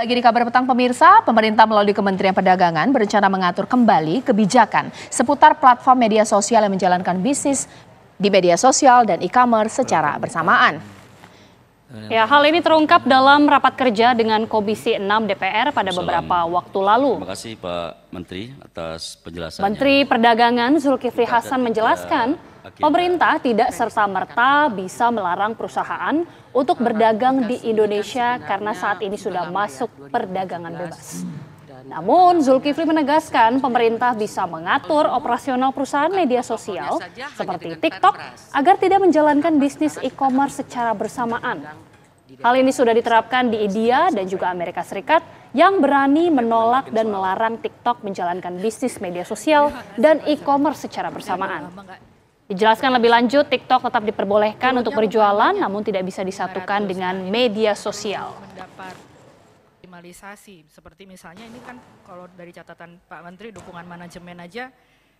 Lagi di kabar petang pemirsa, pemerintah melalui Kementerian Perdagangan berencana mengatur kembali kebijakan seputar platform media sosial yang menjalankan bisnis di media sosial dan e-commerce secara bersamaan. Ya, hal ini terungkap dalam rapat kerja dengan Komisi 6 DPR pada beberapa waktu lalu. Terima kasih Pak Menteri atas penjelasannya. Menteri Perdagangan Zulkifli Hasan menjelaskan ya. Pemerintah tidak serta-merta bisa melarang perusahaan untuk berdagang di Indonesia karena saat ini sudah ya, masuk perdagangan bebas. Hmm. Namun, Zulkifli menegaskan pemerintah bisa mengatur operasional perusahaan media sosial seperti TikTok agar tidak menjalankan bisnis e-commerce secara bersamaan. Hal ini sudah diterapkan di India dan juga Amerika Serikat yang berani menolak dan melarang TikTok menjalankan bisnis media sosial dan e-commerce secara bersamaan. Dijelaskan lebih lanjut, TikTok tetap diperbolehkan untuk berjualan namun tidak bisa disatukan dengan media sosial. optimalisasi seperti misalnya ini kan kalau dari catatan Pak Menteri dukungan manajemen aja